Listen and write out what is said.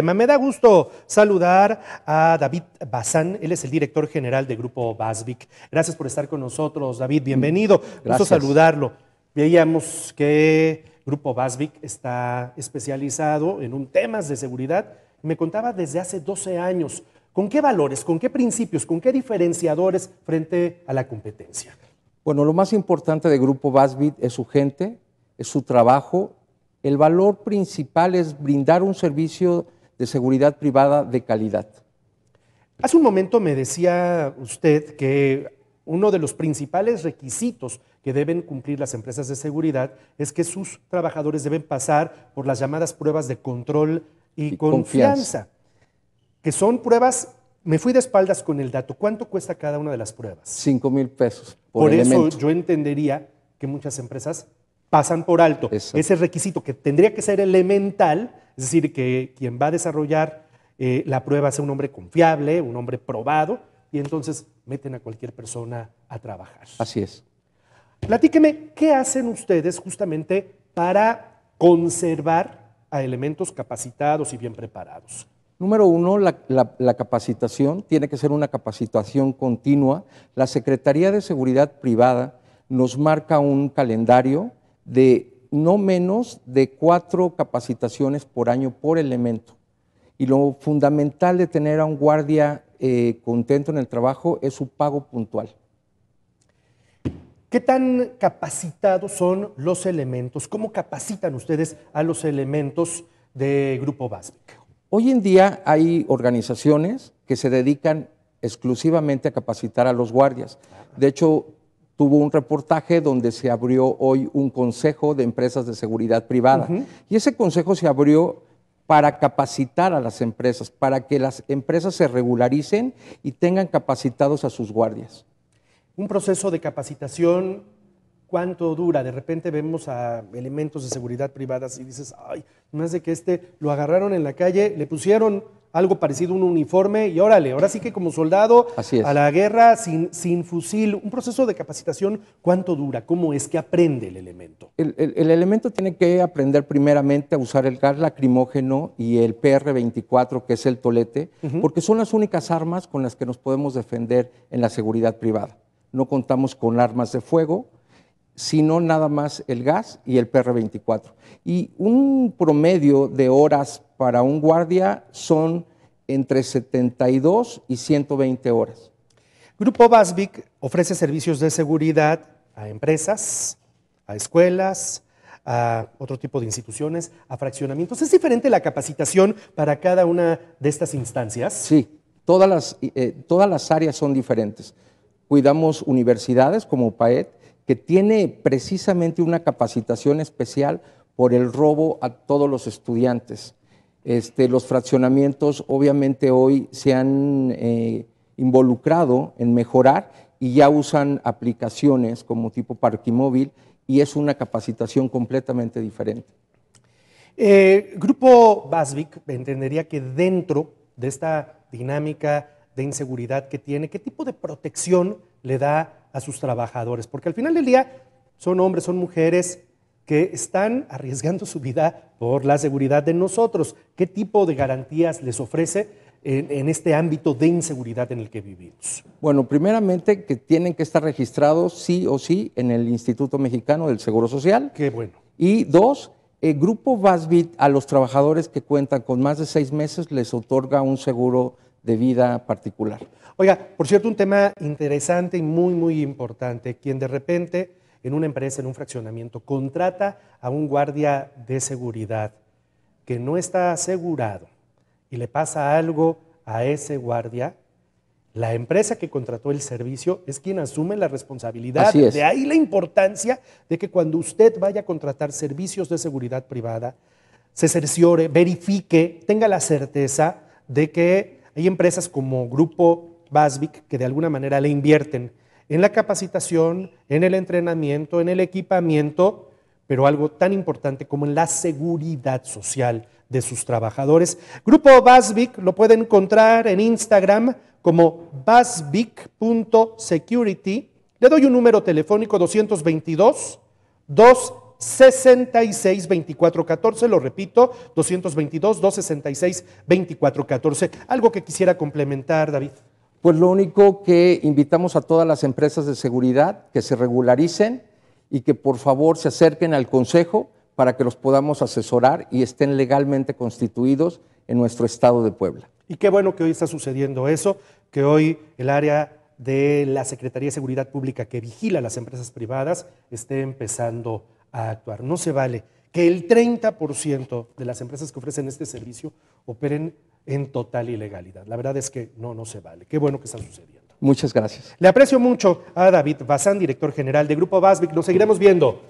Me da gusto saludar a David Bazán, él es el director general de Grupo Basvic. Gracias por estar con nosotros, David, bienvenido. Gracias. Gusto saludarlo. Veíamos que Grupo Basvic está especializado en un temas de seguridad. Me contaba desde hace 12 años, ¿con qué valores, con qué principios, con qué diferenciadores frente a la competencia? Bueno, lo más importante de Grupo Basvic es su gente, es su trabajo. El valor principal es brindar un servicio de seguridad privada de calidad. Hace un momento me decía usted que uno de los principales requisitos que deben cumplir las empresas de seguridad es que sus trabajadores deben pasar por las llamadas pruebas de control y, confianza, que son pruebas me fui de espaldas con el dato. ¿Cuánto cuesta cada una de las pruebas? Cinco mil pesos. por eso yo entendería que muchas empresas pasan por alto ese requisito que tendría que ser elemental, es decir, que quien va a desarrollar eh, la prueba sea un hombre confiable, un hombre probado, y entonces meten a cualquier persona a trabajar. Así es. Platíqueme, ¿qué hacen ustedes justamente para conservar a elementos capacitados y bien preparados? Número uno, la, capacitación tiene que ser una capacitación continua. La Secretaría de Seguridad Privada nos marca un calendario de no menos de cuatro capacitaciones por año por elemento. Y lo fundamental de tener a un guardia eh, contento en el trabajo es su pago puntual. ¿Qué tan capacitados son los elementos? ¿Cómo capacitan ustedes a los elementos de Grupo básico Hoy en día hay organizaciones que se dedican exclusivamente a capacitar a los guardias. De hecho, tuvo un reportaje donde se abrió hoy un consejo de empresas de seguridad privada. Y ese consejo se abrió para capacitar a las empresas, para que las empresas se regularicen y tengan capacitados a sus guardias. Un proceso de capacitación cuánto dura. De repente vemos a elementos de seguridad privadas y dices, ay, más de que este lo agarraron en la calle, le pusieron algo parecido a un uniforme y órale, ahora sí que como soldado a la guerra sin, fusil. Un proceso de capacitación, ¿cuánto dura? ¿Cómo es que aprende el elemento? El, elemento tiene que aprender primeramente a usar el gas lacrimógeno y el PR-24, que es el tolete, porque son las únicas armas con las que nos podemos defender en la seguridad privada. No contamos con armas de fuego, sino nada más el gas y el PR24. Y un promedio de horas para un guardia son entre 72 y 120 horas. Grupo Basvic ofrece servicios de seguridad a empresas, a escuelas, a otro tipo de instituciones, a fraccionamientos. ¿Es diferente la capacitación para cada una de estas instancias? Sí, todas las, eh, todas las áreas son diferentes. Cuidamos universidades como PAET, que tiene precisamente una capacitación especial por el robo a todos los estudiantes. Este, los fraccionamientos obviamente hoy se han eh, involucrado en mejorar y ya usan aplicaciones como tipo Parquimóvil y es una capacitación completamente diferente. Eh, Grupo Basvic entendería que dentro de esta dinámica de inseguridad que tiene, ¿qué tipo de protección le da a sus trabajadores, porque al final del día son hombres, son mujeres que están arriesgando su vida por la seguridad de nosotros. ¿Qué tipo de garantías les ofrece en, este ámbito de inseguridad en el que vivimos? Bueno, primeramente que tienen que estar registrados sí o sí en el Instituto Mexicano del Seguro Social. Qué bueno. Y dos, el grupo Basbit a los trabajadores que cuentan con más de seis meses les otorga un seguro de vida particular. Oiga, por cierto, un tema interesante y muy, muy importante, quien de repente en una empresa, en un fraccionamiento, contrata a un guardia de seguridad que no está asegurado y le pasa algo a ese guardia, la empresa que contrató el servicio es quien asume la responsabilidad. De ahí la importancia de que cuando usted vaya a contratar servicios de seguridad privada, se cerciore, verifique, tenga la certeza de que hay empresas como Grupo Basvic que de alguna manera le invierten en la capacitación, en el entrenamiento, en el equipamiento, pero algo tan importante como en la seguridad social de sus trabajadores. Grupo Basvic lo puede encontrar en Instagram como basvic.security. Le doy un número telefónico 222 222 66 24 lo repito, 222 266 2414 Algo que quisiera complementar, David. Pues lo único que invitamos a todas las empresas de seguridad que se regularicen y que por favor se acerquen al Consejo para que los podamos asesorar y estén legalmente constituidos en nuestro estado de Puebla. Y qué bueno que hoy está sucediendo eso, que hoy el área de la Secretaría de Seguridad Pública que vigila las empresas privadas esté empezando a actuar. No se vale que el 30% de las empresas que ofrecen este servicio operen en total ilegalidad. La verdad es que no, no se vale. Qué bueno que está sucediendo. Muchas gracias. Le aprecio mucho a David Bazán, director general de Grupo Basvic. Nos seguiremos viendo.